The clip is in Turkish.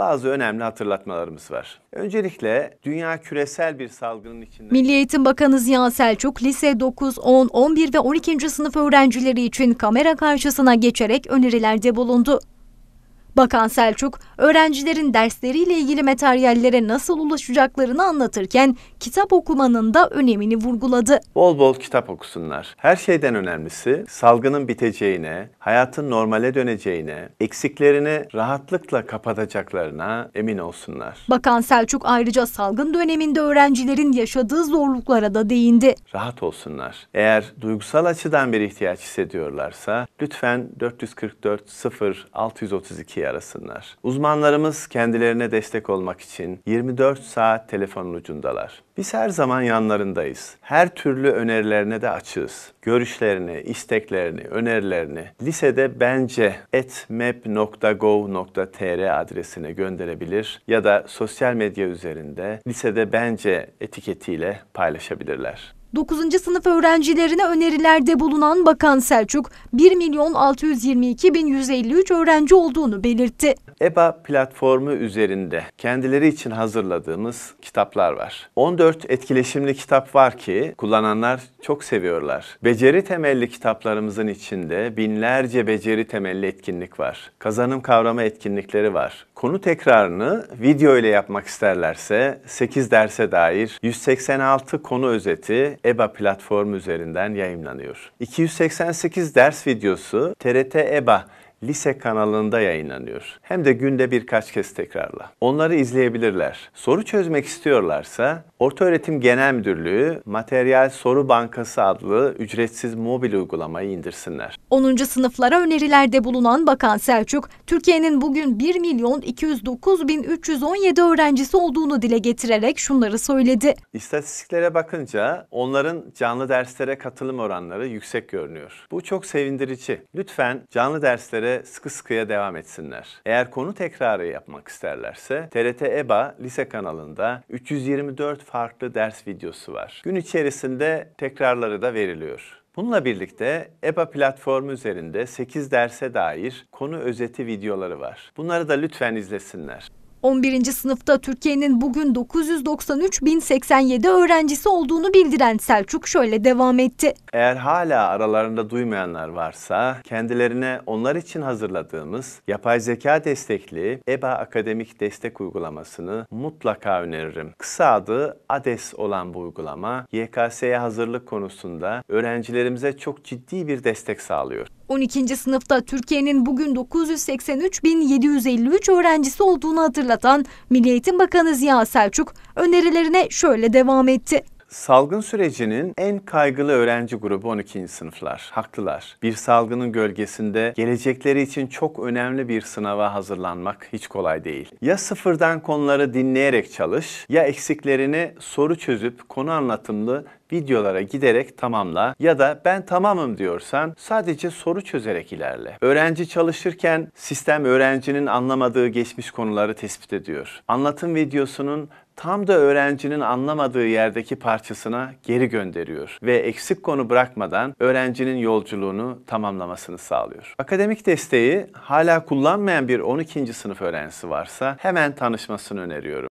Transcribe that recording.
bazı önemli hatırlatmalarımız var. Öncelikle dünya küresel bir salgının içinde... Milli Eğitim Bakanı Ziya Selçuk, lise 9, 10, 11 ve 12. sınıf öğrencileri için kamera karşısına geçerek önerilerde bulundu. Bakan Selçuk, öğrencilerin dersleriyle ilgili materyallere nasıl ulaşacaklarını anlatırken kitap okumanın da önemini vurguladı. Bol bol kitap okusunlar. Her şeyden önemlisi salgının biteceğine, hayatın normale döneceğine, eksiklerini rahatlıkla kapatacaklarına emin olsunlar. Bakan Selçuk ayrıca salgın döneminde öğrencilerin yaşadığı zorluklara da değindi. Rahat olsunlar. Eğer duygusal açıdan bir ihtiyaç hissediyorlarsa lütfen 444 0 632 ki arasınlar. Uzmanlarımız kendilerine destek olmak için 24 saat telefonun ucundalar. Biz her zaman yanlarındayız. Her türlü önerilerine de açığız. Görüşlerini, isteklerini, önerilerini lisede bence etmap.gov.tr adresine gönderebilir ya da sosyal medya üzerinde lisede bence etiketiyle paylaşabilirler. 9. sınıf öğrencilerine önerilerde bulunan Bakan Selçuk 1 milyon 622 bin 153 öğrenci olduğunu belirtti. EBA platformu üzerinde kendileri için hazırladığımız kitaplar var. 14 etkileşimli kitap var ki kullananlar çok seviyorlar. Beceri temelli kitaplarımızın içinde binlerce beceri temelli etkinlik var. Kazanım kavrama etkinlikleri var. Konu tekrarını video ile yapmak isterlerse 8 derse dair 186 konu özeti EBA platformu üzerinden yayınlanıyor. 288 ders videosu TRT EBA lise kanalında yayınlanıyor. Hem de günde birkaç kez tekrarla. Onları izleyebilirler. Soru çözmek istiyorlarsa Ortaöğretim Genel Müdürlüğü Materyal Soru Bankası adlı ücretsiz mobil uygulamayı indirsinler. 10. sınıflara önerilerde bulunan Bakan Selçuk, Türkiye'nin bugün 1 milyon 209 bin 317 öğrencisi olduğunu dile getirerek şunları söyledi. İstatistiklere bakınca onların canlı derslere katılım oranları yüksek görünüyor. Bu çok sevindirici. Lütfen canlı derslere sıkı sıkıya devam etsinler. Eğer konu tekrarı yapmak isterlerse TRT EBA lise kanalında 324 farklı ders videosu var. Gün içerisinde tekrarları da veriliyor. Bununla birlikte EBA platformu üzerinde 8 derse dair konu özeti videoları var. Bunları da lütfen izlesinler. 11. sınıfta Türkiye'nin bugün 993.087 öğrencisi olduğunu bildiren Selçuk şöyle devam etti. Eğer hala aralarında duymayanlar varsa kendilerine onlar için hazırladığımız yapay zeka destekli EBA akademik destek uygulamasını mutlaka öneririm. Kısa adı ADES olan bu uygulama YKS'ye hazırlık konusunda öğrencilerimize çok ciddi bir destek sağlıyor. 12. sınıfta Türkiye'nin bugün 983.753 öğrencisi olduğunu hatırlatan Milli Eğitim Bakanı Ziya Selçuk önerilerine şöyle devam etti. Salgın sürecinin en kaygılı öğrenci grubu 12. sınıflar. Haklılar. Bir salgının gölgesinde gelecekleri için çok önemli bir sınava hazırlanmak hiç kolay değil. Ya sıfırdan konuları dinleyerek çalış ya eksiklerini soru çözüp konu anlatımlı videolara giderek tamamla ya da ben tamamım diyorsan sadece soru çözerek ilerle. Öğrenci çalışırken sistem öğrencinin anlamadığı geçmiş konuları tespit ediyor. Anlatım videosunun tam da öğrencinin anlamadığı yerdeki parçasına geri gönderiyor ve eksik konu bırakmadan öğrencinin yolculuğunu tamamlamasını sağlıyor. Akademik desteği hala kullanmayan bir 12. sınıf öğrencisi varsa hemen tanışmasını öneriyorum.